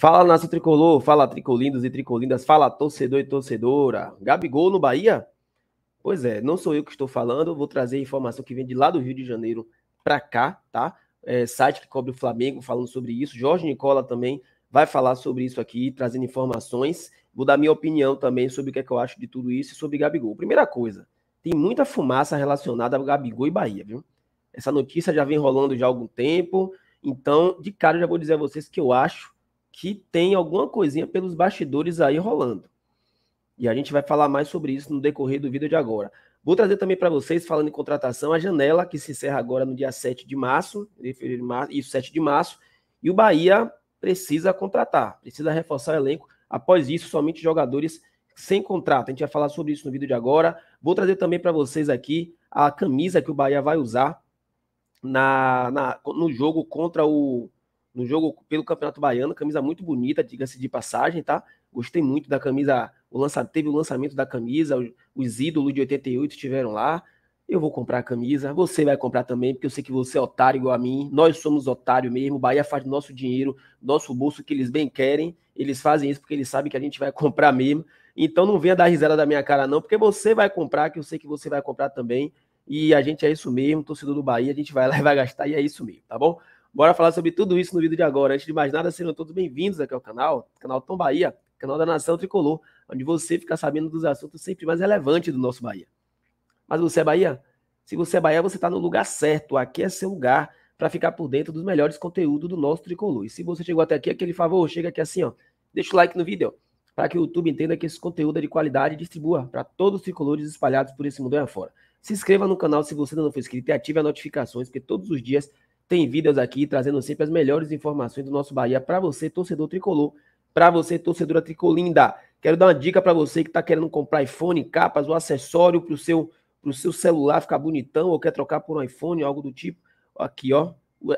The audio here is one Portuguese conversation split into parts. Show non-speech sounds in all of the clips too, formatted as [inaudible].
Fala nosso tricolor, fala tricolindos e tricolindas, fala torcedor e torcedora. Gabigol no Bahia? Pois é, não sou eu que estou falando, vou trazer informação que vem de lá do Rio de Janeiro para cá, tá? É, site que cobre o Flamengo falando sobre isso. Jorge Nicola também vai falar sobre isso aqui, trazendo informações. Vou dar minha opinião também sobre o que, é que eu acho de tudo isso e sobre Gabigol. Primeira coisa, tem muita fumaça relacionada a Gabigol e Bahia, viu? Essa notícia já vem rolando já há algum tempo, então de cara eu já vou dizer a vocês que eu acho que tem alguma coisinha pelos bastidores aí rolando. E a gente vai falar mais sobre isso no decorrer do vídeo de agora. Vou trazer também para vocês, falando em contratação, a janela que se encerra agora no dia 7 de março, isso, 7 de março, e o Bahia precisa contratar, precisa reforçar o elenco. Após isso, somente jogadores sem contrato. A gente vai falar sobre isso no vídeo de agora. Vou trazer também para vocês aqui a camisa que o Bahia vai usar na, na no jogo contra o no jogo pelo Campeonato Baiano, camisa muito bonita, diga-se de passagem, tá? Gostei muito da camisa, o lança, teve o lançamento da camisa, os, ídolos de 88 estiveram lá. Eu vou comprar a camisa, você vai comprar também, porque eu sei que você é otário igual a mim, nós somos otário mesmo, Bahia faz nosso dinheiro, nosso bolso que eles bem querem, eles fazem isso porque eles sabem que a gente vai [laughs] comprar mesmo. Então não venha dar risada da minha cara não, porque você vai comprar, que eu sei que você vai comprar também. E a gente é isso mesmo, torcedor do Bahia, a gente vai [laughs] lá e vai gastar e é isso mesmo, tá bom? Bora falar sobre tudo isso no vídeo de agora. Antes de mais nada, sejam todos bem-vindos aqui ao canal, canal Tom Bahia, canal da Nação Tricolor, onde você fica sabendo dos assuntos sempre mais relevantes do nosso Bahia. Mas você é Bahia? Se você é Bahia, você está no lugar certo. Aqui é seu lugar para ficar por dentro dos melhores conteúdos do nosso Tricolor. E se você chegou até aqui, aquele favor, chega aqui assim, ó. Deixa o like no vídeo, para que o YouTube entenda que esse conteúdo é de qualidade e distribua para todos os tricolores espalhados por esse mundo aí afora. Se inscreva no canal se você ainda não for inscrito e ative as notificações, porque todos os dias tem vídeos aqui trazendo sempre as melhores informações do nosso Bahia para você, torcedor tricolor, para você, torcedora tricolinda. Quero dar uma dica para você que está querendo comprar iPhone, capas o acessório para o seu, seu celular ficar bonitão ou quer trocar por um iPhone, algo do tipo. Aqui, ó,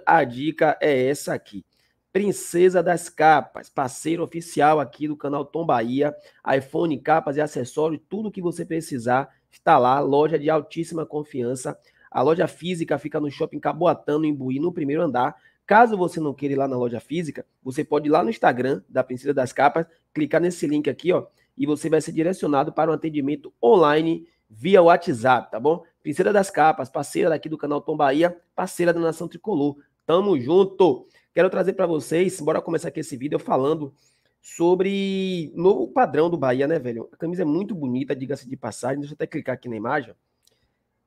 a dica é essa aqui. Princesa das Capas, parceiro oficial aqui do canal Tom Bahia, iPhone, capas e acessórios, tudo que você precisar está lá, loja de altíssima confiança. A loja física fica no shopping Caboatano, em Imbuí, no primeiro andar. Caso você não queira ir lá na loja física, você pode ir lá no Instagram da Princesa das Capas, clicar nesse link aqui, ó, e você vai ser direcionado para um atendimento online via WhatsApp, tá bom? Princesa das Capas, parceira daqui do canal Tom Bahia, parceira da Nação Tricolor. Tamo junto! Quero trazer para vocês, bora começar aqui esse vídeo falando sobre novo padrão do Bahia, né, velho? A camisa é muito bonita, diga-se de passagem, deixa eu até clicar aqui na imagem,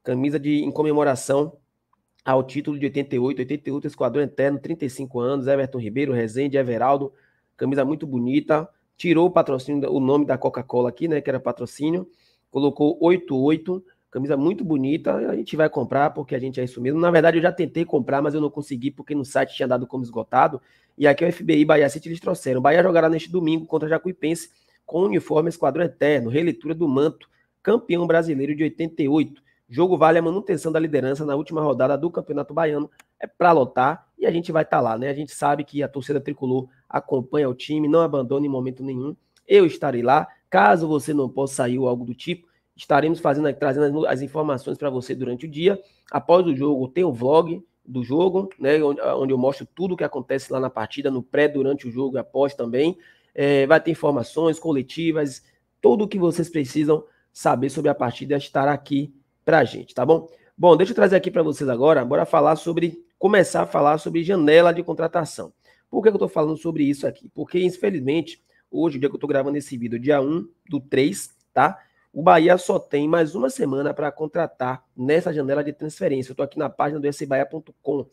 camisa de em comemoração ao título de 88, 88 Esquadrão Eterno, 35 anos, Everton Ribeiro, Rezende, Everaldo, camisa muito bonita, tirou o patrocínio, o nome da Coca-Cola aqui, né, que era patrocínio, colocou 88, camisa muito bonita, a gente vai comprar porque a gente é isso mesmo. Na verdade, eu já tentei comprar, mas eu não consegui porque no site tinha dado como esgotado. E aqui o FBI Bahia City eles trouxeram. Bahia jogará neste domingo contra Jacuipense com uniforme Esquadrão Eterno, releitura do manto, campeão brasileiro de 88. Jogo vale a manutenção da liderança na última rodada do Campeonato Baiano. É para lotar e a gente vai estar tá lá, né? A gente sabe que a torcida tricolor acompanha o time, não abandona em momento nenhum. Eu estarei lá. Caso você não possa sair ou algo do tipo, estaremos fazendo, trazendo as, informações para você durante o dia. Após o jogo, tem o vlog do jogo, né? Onde, eu mostro tudo o que acontece lá na partida, no pré, durante o jogo e após também. É, vai ter informações coletivas, tudo o que vocês precisam saber sobre a partida estará aqui para a gente, tá bom? Bom, deixa eu trazer aqui para vocês agora, bora falar sobre, começar a falar sobre janela de contratação. Por que eu estou falando sobre isso aqui? Porque, infelizmente, hoje, o dia que eu estou gravando esse vídeo, dia 1 do 3, tá? O Bahia só tem mais uma semana para contratar nessa janela de transferência. Eu estou aqui na página do sbahia.com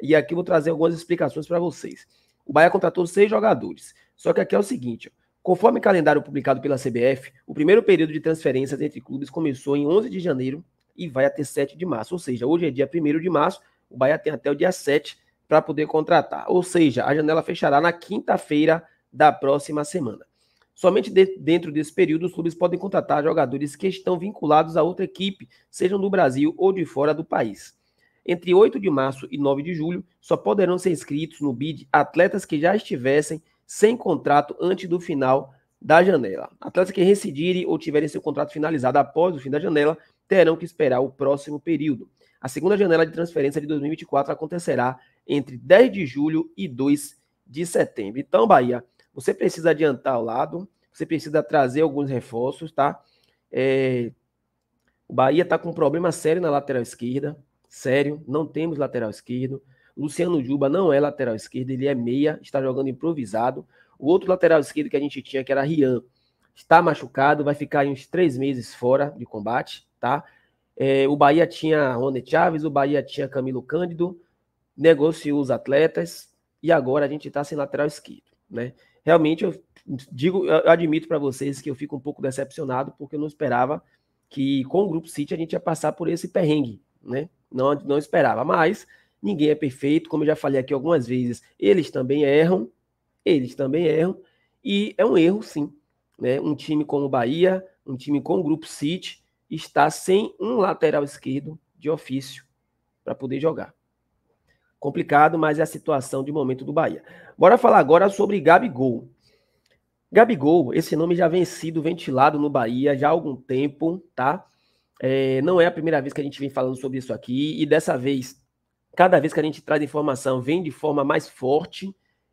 e aqui eu vou trazer algumas explicações para vocês. O Bahia contratou seis jogadores. Só que aqui é o seguinte, ó, Conforme calendário publicado pela CBF, o primeiro período de transferências entre clubes começou em 11 de janeiro e vai até 7 de março. Ou seja, hoje é dia 1 de março, o Bahia tem até o dia 7 para poder contratar. Ou seja, a janela fechará na quinta-feira da próxima semana. Somente de, dentro desse período, os clubes podem contratar jogadores que estão vinculados a outra equipe, sejam do Brasil ou de fora do país. Entre 8 de março e 9 de julho, só poderão ser inscritos no BID atletas que já estivessem sem contrato antes do final da janela. Atletas que residirem ou tiverem seu contrato finalizado após o fim da janela terão que esperar o próximo período. A segunda janela de transferência de 2024 acontecerá entre 10 de julho e 2 de setembro. Então, Bahia, você precisa adiantar ao lado, você precisa trazer alguns reforços, tá? É... O Bahia está com um problema sério na lateral esquerda, sério, não temos lateral esquerdo. Luciano Juba não é lateral esquerdo, ele é meia, está jogando improvisado. O outro lateral esquerdo que a gente tinha, que era Rian, está machucado, vai ficar uns três meses fora de combate, tá? É, o Bahia tinha Rony Chaves, o Bahia tinha Camilo Cândido, negociou os atletas e agora a gente está sem lateral esquerdo, né? Realmente, eu digo, eu admito para vocês que eu fico um pouco decepcionado porque eu não esperava que com o Grupo City a gente ia passar por esse perrengue, né? Não, não esperava, mas Ninguém é perfeito, como eu já falei aqui algumas vezes. Eles também erram, eles também erram, e é um erro, sim. Né? Um time como o Bahia, um time com o grupo City, está sem um lateral esquerdo de ofício para poder jogar. Complicado, mas é a situação de momento do Bahia. Bora falar agora sobre Gabigol. Gabigol, esse nome já vem sido ventilado no Bahia já há algum tempo, tá? É, não é a primeira vez que a gente vem falando sobre isso aqui, e dessa vez Cada vez que a gente traz informação, vem de forma mais forte.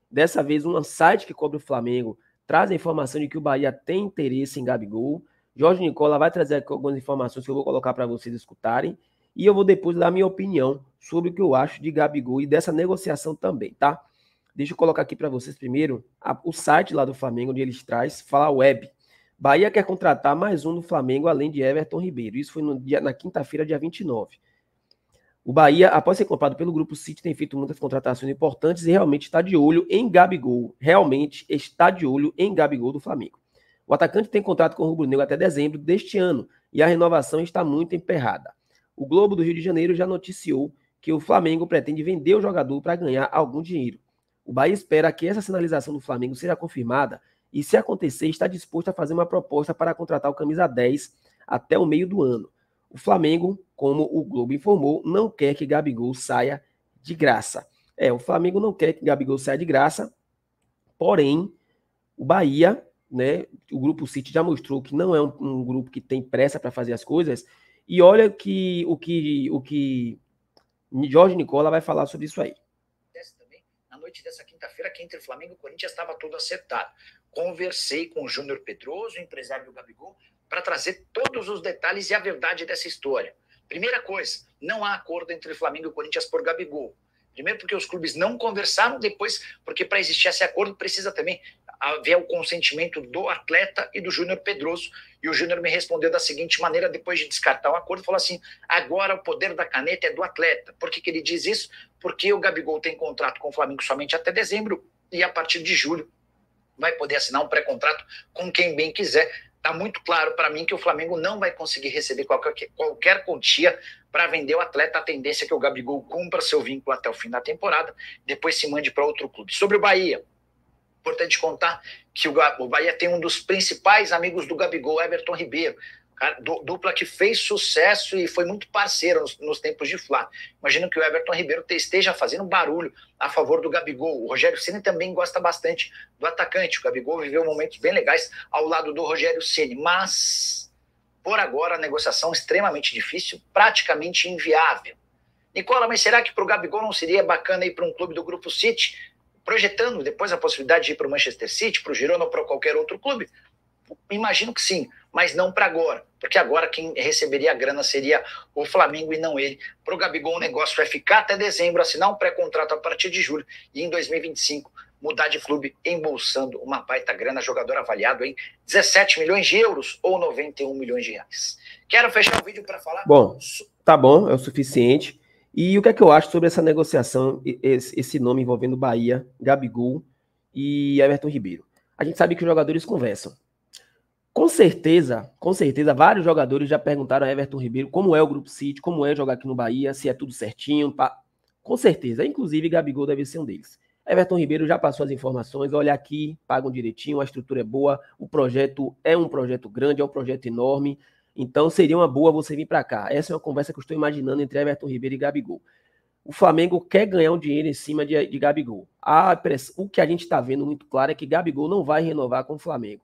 Dessa vez, um site que cobre o Flamengo traz a informação de que o Bahia tem interesse em Gabigol. Jorge Nicola vai trazer algumas informações que eu vou colocar para vocês escutarem. E eu vou depois dar minha opinião sobre o que eu acho de Gabigol e dessa negociação também, tá? Deixa eu colocar aqui para vocês primeiro a, o site lá do Flamengo, onde eles traz, fala web. Bahia quer contratar mais um do Flamengo, além de Everton Ribeiro. Isso foi no dia, na quinta-feira, dia 29. O Bahia, após ser comprado pelo Grupo City, tem feito muitas contratações importantes e realmente está de olho em Gabigol. Realmente está de olho em Gabigol do Flamengo. O atacante tem contrato com o Rubro Negro até dezembro deste ano e a renovação está muito emperrada. O Globo do Rio de Janeiro já noticiou que o Flamengo pretende vender o jogador para ganhar algum dinheiro. O Bahia espera que essa sinalização do Flamengo seja confirmada e, se acontecer, está disposto a fazer uma proposta para contratar o camisa 10 até o meio do ano. O Flamengo, como o Globo informou, não quer que Gabigol saia de graça. É, o Flamengo não quer que Gabigol saia de graça, porém, o Bahia, né, o Grupo City já mostrou que não é um, um grupo que tem pressa para fazer as coisas, e olha que, o que o que Jorge Nicola vai falar sobre isso aí. Na noite dessa quinta-feira, que entre Flamengo e Corinthians estava tudo acertado. Conversei com o Júnior Pedroso, empresário do Gabigol, para trazer todos os detalhes e a verdade dessa história. Primeira coisa, não há acordo entre Flamengo e Corinthians por Gabigol. Primeiro porque os clubes não conversaram, depois porque para existir esse acordo precisa também haver o consentimento do atleta e do Júnior Pedroso. E o Júnior me respondeu da seguinte maneira, depois de descartar o acordo, falou assim, agora o poder da caneta é do atleta. Por que, que ele diz isso? Porque o Gabigol tem contrato com o Flamengo somente até dezembro e a partir de julho vai poder assinar um pré-contrato com quem bem quiser, tá muito claro para mim que o Flamengo não vai conseguir receber qualquer, qualquer quantia para vender o atleta. A tendência é que o Gabigol cumpra seu vínculo até o fim da temporada, depois se mande para outro clube. Sobre o Bahia, importante contar que o, Bahia tem um dos principais amigos do Gabigol, Everton Ribeiro dupla que fez sucesso e foi muito parceira nos, nos, tempos de Flá. Imagino que o Everton Ribeiro esteja fazendo barulho a favor do Gabigol. O Rogério Ceni também gosta bastante do atacante. O Gabigol viveu momentos bem legais ao lado do Rogério Ceni, mas por agora a negociação é extremamente difícil, praticamente inviável. Nicola, mas será que para o Gabigol não seria bacana ir para um clube do Grupo City, projetando depois a possibilidade de ir para o Manchester City, para o Girona ou para qualquer outro clube? Imagino que sim, mas não para agora, porque agora quem receberia a grana seria o Flamengo e não ele. Para o Gabigol, o negócio vai é ficar até dezembro, assinar um pré-contrato a partir de julho e em 2025 mudar de clube embolsando uma baita grana, jogador avaliado em 17 milhões de euros ou 91 milhões de reais. Quero fechar o vídeo para falar. Bom, tá bom, é o suficiente. E o que é que eu acho sobre essa negociação, esse nome envolvendo Bahia, Gabigol e Everton Ribeiro? A gente sabe que os jogadores conversam. Com certeza, com certeza, vários jogadores já perguntaram a Everton Ribeiro como é o Grupo City, como é jogar aqui no Bahia, se é tudo certinho. Pá. Com certeza, inclusive Gabigol deve ser um deles. Everton Ribeiro já passou as informações, olha aqui, pagam direitinho, a estrutura é boa, o projeto é um projeto grande, é um projeto enorme, então seria uma boa você vir para cá. Essa é uma conversa que eu estou imaginando entre Everton Ribeiro e Gabigol. O Flamengo quer ganhar um dinheiro em cima de, de Gabigol. A O que a gente está vendo muito claro é que Gabigol não vai renovar com o Flamengo.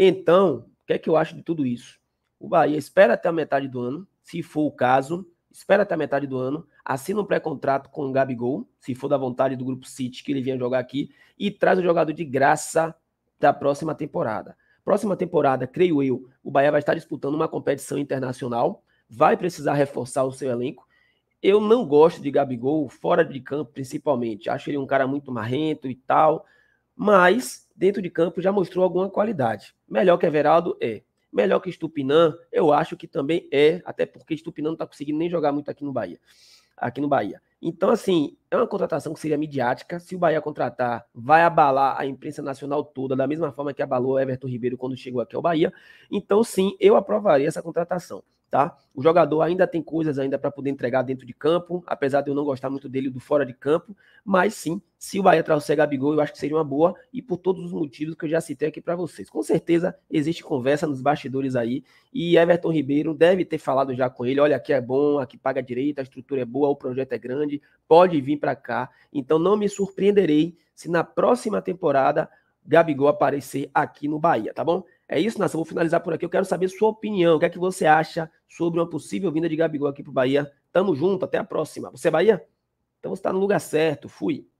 Então, o que é que eu acho de tudo isso? O Bahia espera até a metade do ano, se for o caso, espera até a metade do ano, assina um pré-contrato com o Gabigol, se for da vontade do grupo City que ele vinha jogar aqui, e traz o jogador de graça da próxima temporada. Próxima temporada, creio eu, o Bahia vai estar disputando uma competição internacional, vai precisar reforçar o seu elenco. Eu não gosto de Gabigol fora de campo, principalmente. Acho ele um cara muito marrento e tal mas dentro de campo já mostrou alguma qualidade. Melhor que Everaldo é. Melhor que Estupinã, eu acho que também é, até porque Estupinã não está conseguindo nem jogar muito aqui no Bahia. Aqui no Bahia. Então, assim, é uma contratação que seria midiática. Se o Bahia contratar, vai abalar a imprensa nacional toda, da mesma forma que abalou Everton Ribeiro quando chegou aqui ao Bahia. Então, sim, eu aprovaria essa contratação tá? O jogador ainda tem coisas ainda para poder entregar dentro de campo, apesar de eu não gostar muito dele do fora de campo, mas sim, se o Bahia trouxer Gabigol, eu acho que seria uma boa e por todos os motivos que eu já citei aqui para vocês. Com certeza existe conversa nos bastidores aí e Everton Ribeiro deve ter falado já com ele, olha, aqui é bom, aqui paga direito, a estrutura é boa, o projeto é grande, pode vir para cá. Então não me surpreenderei se na próxima temporada Gabigol aparecer aqui no Bahia, tá bom? É isso, Nação. Vou finalizar por aqui. Eu quero saber sua opinião. O que é que você acha sobre uma possível vinda de Gabigol aqui para o Bahia? Tamo junto, até a próxima. Você é Bahia? Então você está no lugar certo. Fui.